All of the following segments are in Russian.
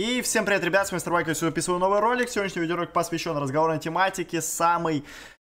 И всем привет, ребят, с вами Мистер Байк, я записываю новый ролик. Сегодняшний видеоролик посвящен разговорной тематике, самой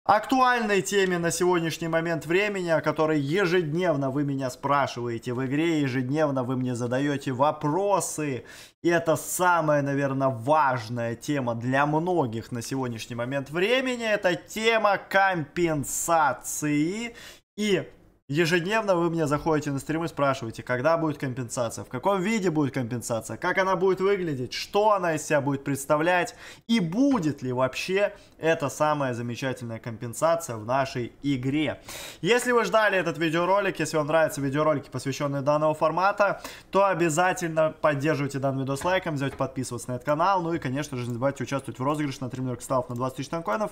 актуальной теме на сегодняшний момент времени, о которой ежедневно вы меня спрашиваете в игре, ежедневно вы мне задаете вопросы. И это самая, наверное, важная тема для многих на сегодняшний момент времени. Это тема компенсации и Ежедневно вы мне заходите на стримы и спрашиваете, когда будет компенсация, в каком виде будет компенсация, как она будет выглядеть, что она из себя будет представлять и будет ли вообще эта самая замечательная компенсация в нашей игре. Если вы ждали этот видеоролик, если вам нравятся видеоролики, посвященные данного формата, то обязательно поддерживайте данный видос лайком, не подписываться на этот канал, ну и, конечно же, не забывайте участвовать в розыгрыше на 3 миллиона кристаллов на 20 тысяч танкоинов.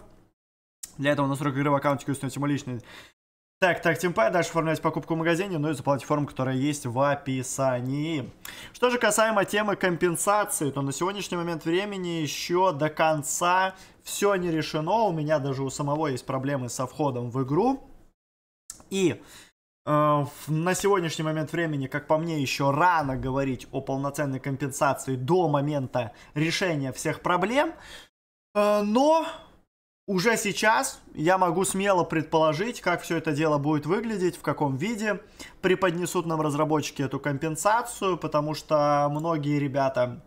Для этого настройка игры в аккаунте, который ему личный, так, так, TeamPay, дальше оформлять покупку в магазине, ну и за платформу, которая есть в описании. Что же касаемо темы компенсации, то на сегодняшний момент времени еще до конца все не решено. У меня даже у самого есть проблемы со входом в игру. И э, на сегодняшний момент времени, как по мне, еще рано говорить о полноценной компенсации до момента решения всех проблем. Э, но уже сейчас я могу смело предположить, как все это дело будет выглядеть, в каком виде. Преподнесут нам разработчики эту компенсацию, потому что многие ребята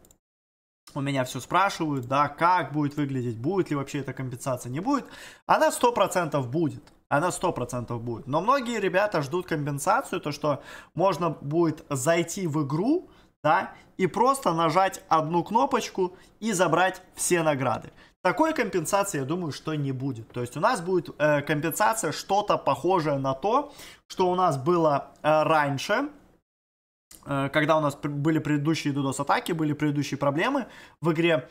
у меня все спрашивают, да, как будет выглядеть, будет ли вообще эта компенсация, не будет. Она 100% будет, она 100% будет. Но многие ребята ждут компенсацию, то что можно будет зайти в игру, да, и просто нажать одну кнопочку и забрать все награды. Такой компенсации, я думаю, что не будет. То есть у нас будет э, компенсация что-то похожее на то, что у нас было э, раньше, э, когда у нас были предыдущие DDoS-атаки, были предыдущие проблемы в игре.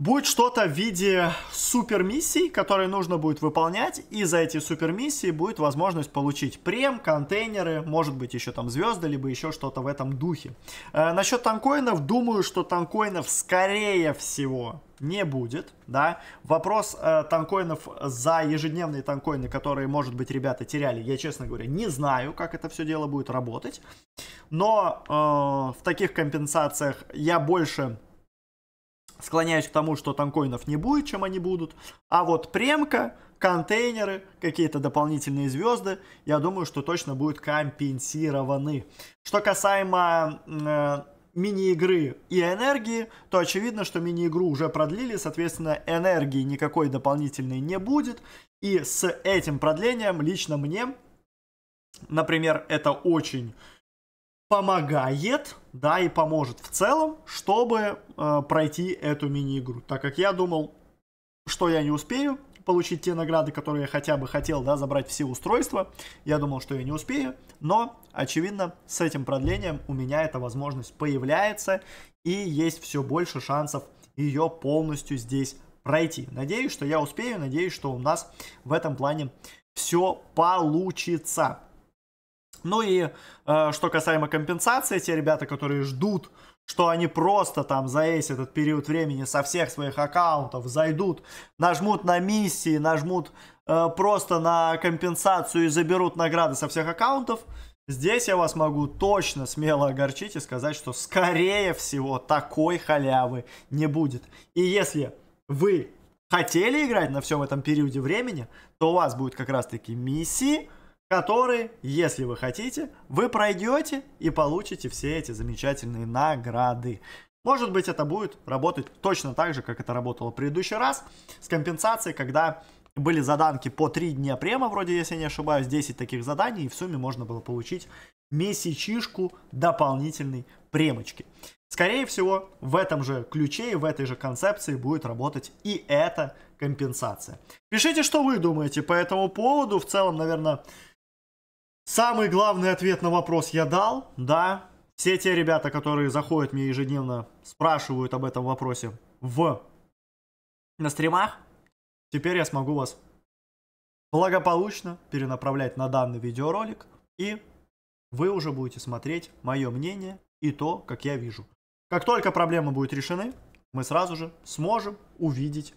Будет что-то в виде супермиссий, которые нужно будет выполнять, и за эти супермиссии будет возможность получить прем, контейнеры, может быть еще там звезды, либо еще что-то в этом духе. Э, насчет танкоинов, думаю, что танкоинов скорее всего не будет, да. Вопрос э, танкоинов за ежедневные танкоины, которые, может быть, ребята теряли, я, честно говоря, не знаю, как это все дело будет работать. Но э, в таких компенсациях я больше склоняюсь к тому, что танкоинов не будет, чем они будут. А вот премка, контейнеры, какие-то дополнительные звезды, я думаю, что точно будут компенсированы. Что касаемо э, мини-игры и энергии, то очевидно, что мини-игру уже продлили, соответственно, энергии никакой дополнительной не будет. И с этим продлением лично мне, например, это очень помогает, да, и поможет в целом, чтобы э, пройти эту мини-игру. Так как я думал, что я не успею получить те награды, которые я хотя бы хотел, да, забрать все устройства. Я думал, что я не успею, но, очевидно, с этим продлением у меня эта возможность появляется, и есть все больше шансов ее полностью здесь пройти. Надеюсь, что я успею, надеюсь, что у нас в этом плане все получится. Ну и э, что касаемо компенсации, те ребята, которые ждут, что они просто там за весь этот период времени со всех своих аккаунтов зайдут, нажмут на миссии, нажмут э, просто на компенсацию и заберут награды со всех аккаунтов, Здесь я вас могу точно смело огорчить и сказать, что скорее всего такой халявы не будет. И если вы хотели играть на всем этом периоде времени, то у вас будет как раз таки миссии, которые, если вы хотите, вы пройдете и получите все эти замечательные награды. Может быть, это будет работать точно так же, как это работало в предыдущий раз, с компенсацией, когда были заданки по 3 дня према, вроде, если я не ошибаюсь, 10 таких заданий, и в сумме можно было получить месячишку дополнительной премочки. Скорее всего, в этом же ключе и в этой же концепции будет работать и эта компенсация. Пишите, что вы думаете по этому поводу. В целом, наверное, Самый главный ответ на вопрос я дал, да. Все те ребята, которые заходят мне ежедневно, спрашивают об этом вопросе в на стримах. Теперь я смогу вас благополучно перенаправлять на данный видеоролик. И вы уже будете смотреть мое мнение и то, как я вижу. Как только проблемы будут решены, мы сразу же сможем увидеть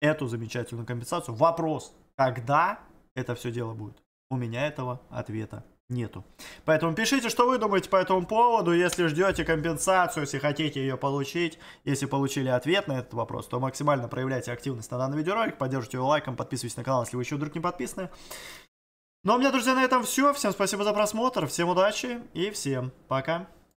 эту замечательную компенсацию. Вопрос, когда это все дело будет? У меня этого ответа нету. Поэтому пишите, что вы думаете по этому поводу. Если ждете компенсацию, если хотите ее получить, если получили ответ на этот вопрос, то максимально проявляйте активность на данный видеоролик, поддержите его лайком, подписывайтесь на канал, если вы еще вдруг не подписаны. Ну а у меня, друзья, на этом все. Всем спасибо за просмотр, всем удачи и всем пока.